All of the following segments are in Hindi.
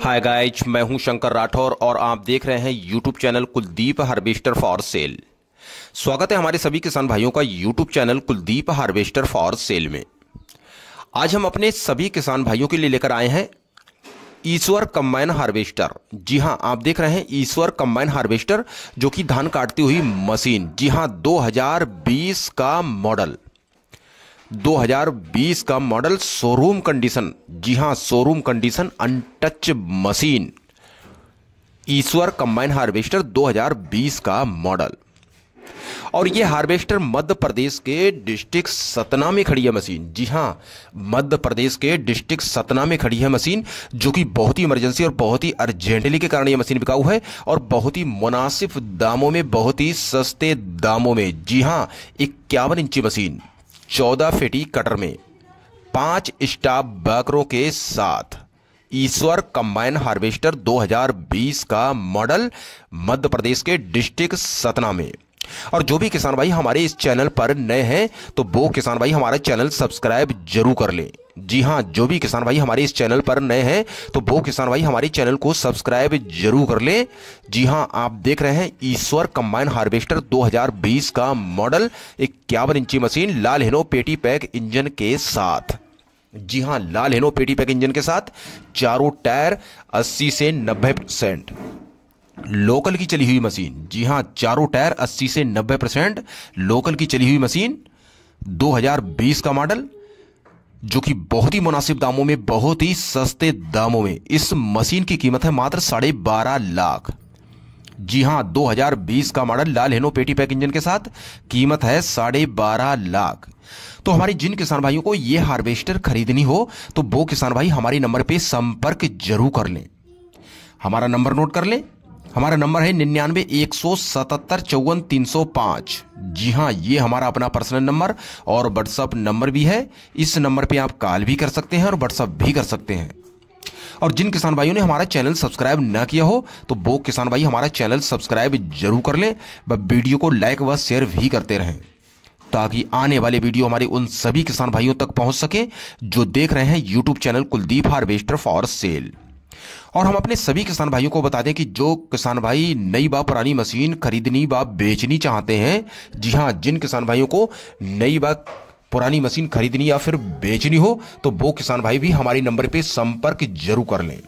हाय गाइज मैं हूं शंकर राठौर और आप देख रहे हैं YouTube channel Kuldeep harvester for sale स्वागत है हमारे सभी किसान भाइयों का YouTube channel Kuldeep harvester for sale में आज हम अपने सभी किसान भाइयों के लिए लेकर आए हैं ईश्वर कंबाइन हार्वेस्टर जी हां आप देख रहे हैं ईश्वर कंबाइन हार्वेस्टर जो कि धान काटती हुई मशीन जी हाँ 2020 का मॉडल 2020 का मॉडल शोरूम कंडीशन जी हां showroom condition untouch machine Ishwar combine harvester 2020 का मॉडल और ये हार्वेस्टर मध्य प्रदेश के डिस्ट्रिक्ट सतना में खड़ी है मशीन जी हाँ मध्य प्रदेश के डिस्ट्रिक्ट सतना में खड़ी है मशीन जो कि बहुत ही इमरजेंसी और बहुत ही अर्जेंटली के कारण ये मशीन बिकाऊ है और बहुत ही मुनासिब दामों में बहुत ही सस्ते दामों में जी हाँ इक्यावन इंची मशीन चौदह फिटी कटर में पांच स्टाफ बैकरों के साथ ईश्वर कंबाइन हार्वेस्टर 2020 का मॉडल मध्य प्रदेश के डिस्ट्रिक्ट सतना में और जो भी किसान भाई हमारे इस चैनल पर नए हैं तो वो किसान भाई हमारा चैनल सब्सक्राइब जरूर कर लें जी हाँ जो भी किसान भाई हमारे इस चैनल पर नए हैं तो वो किसान भाई हमारे चैनल को सब्सक्राइब जरूर कर लें जी हाँ आप देख रहे हैं ईश्वर कंबाइन हार्वेस्टर 2020 का मॉडल इक्यावन इंची मशीन लाल हेनो पेटी पैक इंजन के साथ जी हाँ लाल हेनो पेटी पैक इंजन के साथ चारों टायर 80 से 90 परसेंट लोकल की चली हुई मशीन जी हाँ चारों टायर अस्सी से नब्बे परसेंट लोकल की चली हुई मशीन दो का मॉडल जो कि बहुत ही मुनासिब दामों में बहुत ही सस्ते दामों में इस मशीन की कीमत है मात्र साढ़े बारह लाख जी हां 2020 का मॉडल लाल हेनो पेटी पैक इंजन के साथ कीमत है साढ़े बारह लाख तो हमारी जिन किसान भाइयों को यह हार्वेस्टर खरीदनी हो तो वो किसान भाई हमारे नंबर पर संपर्क जरूर कर लें हमारा नंबर नोट कर लें हमारा नंबर है निन्यानवे एक सौ सतहत्तर चौवन तीन सौ पांच जी हाँ ये हमारा अपना पर्सनल नंबर और व्हाट्सअप नंबर भी है इस नंबर पे आप कॉल भी कर सकते हैं और व्हाट्सअप भी कर सकते हैं और जिन किसान भाइयों ने हमारा चैनल सब्सक्राइब ना किया हो तो वो किसान भाई हमारा चैनल सब्सक्राइब जरूर कर लें व वीडियो को लाइक व शेयर भी करते रहें ताकि आने वाले वीडियो हमारे उन सभी किसान भाइयों तक पहुंच सके जो देख रहे हैं YouTube channel Kuldeep harvester for sale और हम अपने सभी किसान भाइयों को बता दें कि जो किसान भाई नई बा पुरानी मशीन खरीदनी बा बेचनी चाहते हैं जी हाँ जिन किसान भाइयों को नई बा पुरानी मशीन खरीदनी या फिर बेचनी हो तो वो किसान भाई भी हमारे नंबर पर संपर्क जरूर कर लें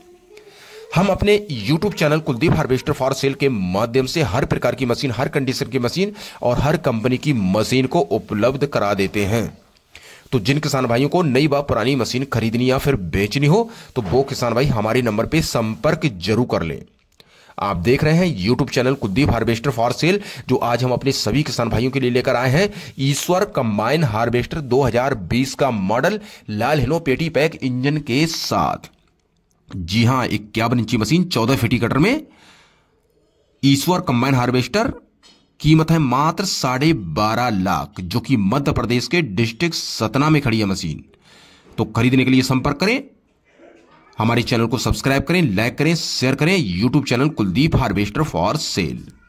हम अपने YouTube channel Kuldeep harvester for sale के माध्यम से हर प्रकार की मशीन हर कंडीशन की मशीन और हर कंपनी की मशीन को उपलब्ध करा देते हैं तो जिन किसान भाइयों को नई व पुरानी मशीन खरीदनी या फिर बेचनी हो तो वो किसान भाई हमारे नंबर पर संपर्क जरूर कर लें आप देख रहे हैं YouTube channel Kuldeep harvester for sale जो आज हम अपने सभी किसान भाइयों के लिए लेकर आए हैं ईश्वर कंबाइन हार्वेस्टर 2020 का मॉडल लाल हिलो पेटी पैक इंजन के साथ जी हाँ इक्यावन इंची मशीन चौदह फीटी कटर में ईश्वर कंबाइन हार्वेस्टर कीमत है मात्र साढ़े बारह लाख जो कि मध्य प्रदेश के डिस्ट्रिक्ट सतना में खड़ी है मशीन तो खरीदने के लिए संपर्क करें हमारे चैनल को सब्सक्राइब करें लाइक करें शेयर करें YouTube channel Kuldeep harvester for cell